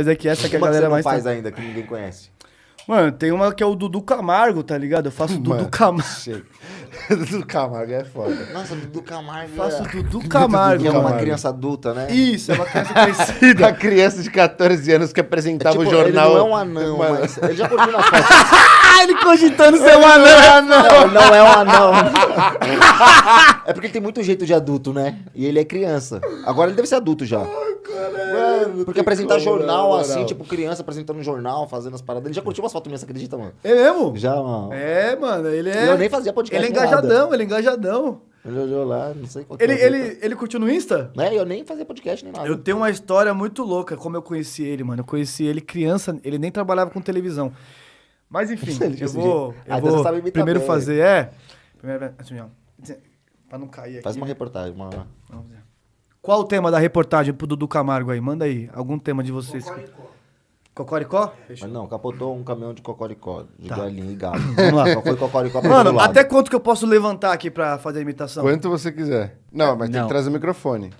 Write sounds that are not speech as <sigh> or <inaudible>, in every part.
Mas é que essa que a galera mais. faz tá... ainda, que ninguém conhece. Mano, tem uma que é o Dudu Camargo, tá ligado? Eu faço Mano, Dudu Camargo. <laughs> Dudu Camargo é foda. Nossa, Dudu Camargo. Eu faço é- Dudu Camargo. é uma criança adulta, né? Isso, é uma criança <laughs> conhecida. a criança de 14 anos que apresentava é, tipo, o jornal. Ele não é um anão, Mano. mas. Ele já curtiu na <laughs> foto. Ah, ele cogitando ser é um anão. Não, não é um anão. é porque ele tem muito jeito de adulto, né? E ele é criança. Agora ele deve ser adulto já. Mano, porque apresentar como, jornal assim, tipo, criança apresentando um jornal, fazendo as paradas. Ele já curtiu umas fotos minhas, você acredita, mano? É mesmo? Já, mano. É, mano, ele é. Eu nem fazia podcast. Ele é engajadão, nada. ele é engajadão. Ele olhou lá, não sei qual ele, que ele, é ele curtiu no Insta? É, eu nem fazia podcast nem nada. Eu tenho uma história muito louca como eu conheci ele, mano. Eu conheci ele criança, ele nem trabalhava com televisão. Mas enfim, <laughs> eu assim, vou, eu ah, então vou primeiro fazer, é. Primeiro, assim, ó, pra não cair aqui. Faz uma reportagem, uma. Vamos ver. Qual o tema da reportagem pro Dudu Camargo aí? Manda aí, algum tema de vocês. Cocoricó? Cocoricó? Fechou. Mas não, capotou um caminhão de cocoricó, de Tá. galinha e gato. <laughs> Vamos lá. Só foi cocoricó pra Mano, até quanto que eu posso levantar aqui pra fazer a imitação? Quanto você quiser. Não, mas tem que trazer o microfone.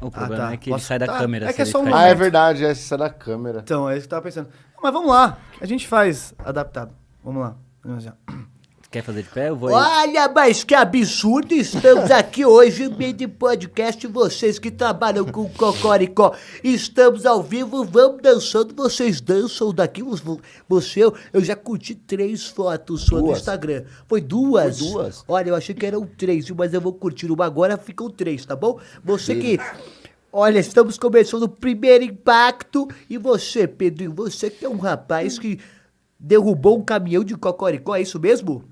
O ah, problema tá. é que ele sai da tá, câmera. é que é só um Ah, é verdade, você é, sai da câmera. Então, é isso que eu tava pensando. Mas vamos lá, a gente faz adaptado. Vamos lá. Vamos lá. Quer fazer de pé? Eu vou aí. Olha, mas que absurdo! Estamos aqui hoje em meio de podcast. Vocês que trabalham com Cocoricó, estamos ao vivo, vamos dançando. Vocês dançam daqui. Você, eu já curti três fotos sua no Instagram. Foi duas? Foi duas. Olha, eu achei que eram três, mas eu vou curtir uma agora, ficam três, tá bom? Você que. Olha, estamos começando o primeiro impacto. E você, Pedrinho, você que é um rapaz hum. que derrubou um caminhão de cocoricó, é isso mesmo?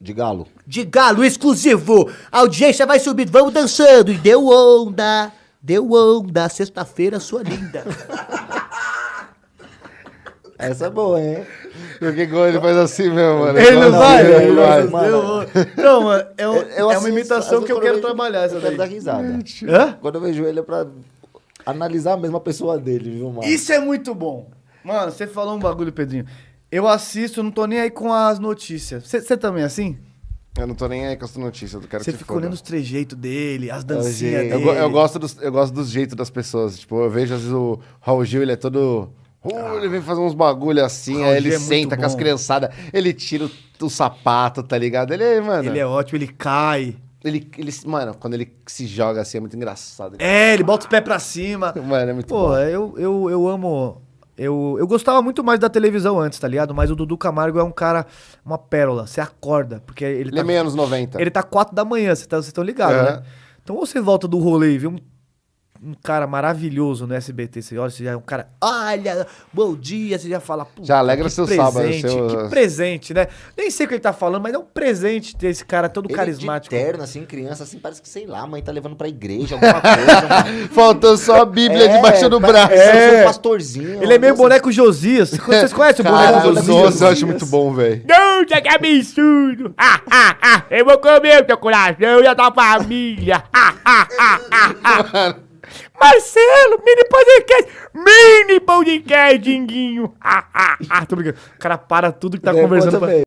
De galo. De galo, exclusivo. A audiência vai subir, vamos dançando. E deu onda, deu onda, sexta-feira sua linda. <laughs> Essa é boa, hein? Porque quando ele faz assim mesmo, mano. Ele não, não vai? Ele, não, vai. Mano. <laughs> Não, mano, é, um, eu, eu é uma imitação que eu quero vejo, trabalhar essa eu quero dar risada. Hã? Quando eu vejo ele é pra analisar a mesma pessoa dele, viu, mano? Isso é muito bom. Mano, você falou um bagulho, Pedrinho. Eu assisto, eu não tô nem aí com as notícias. Você também é assim? Eu não tô nem aí com as notícias. eu quero Você ficou fica olhando os trejeitos dele, as dancinhas dele. Eu, eu, gosto dos, eu gosto dos jeitos das pessoas. Tipo, eu vejo às vezes o Raul Gil, ele é todo. Uh, ah. Ele vem fazer uns bagulho assim, aí ele é senta com as criançadas, ele tira o, o, sapato, tá ligado? Ele, é mano. Ele é ótimo, ele cai. Ele, ele, mano, quando ele se joga assim é muito engraçado. Ele... Né? É, ele bota o pé pra cima. Mano, é muito Pô, bom. eu, eu, eu amo eu, eu gostava muito mais da televisão antes, tá ligado? Mas o Dudu Camargo é um cara, uma pérola. Você acorda, porque ele, ele tá... Ele é menos 90. Ele tá 4 da manhã, vocês tá, estão ligados, é. né? Então ou você volta do rolê e vê um um cara maravilhoso no SBT. Você olha, você já é um cara. Olha, bom dia, você já fala. Já alegra seu presente, sábado. Seu... Que presente, né? Nem sei o que ele tá falando, mas é um presente ter esse cara todo ele é carismático. Eterno, assim, criança, assim, parece que, sei lá, a mãe tá levando pra igreja, alguma coisa. Né? <laughs> Faltou só a Bíblia é, debaixo do braço. É. Um é. pastorzinho. Ele é meio boneco Josias. Vocês <laughs> conhecem o boneco Josias? Nossa, eu acho muito bom, velho. Nossa, que absurdo! Ah, ah, ah! Eu vou comer o teu coração e a tua família! Ah, ah, ah, ah, ah! Marcelo, mini podcast! Mini podcast, Dinguinho! <laughs> Ah, ah, ah, tô brincando. O cara para tudo que tá Depois conversando.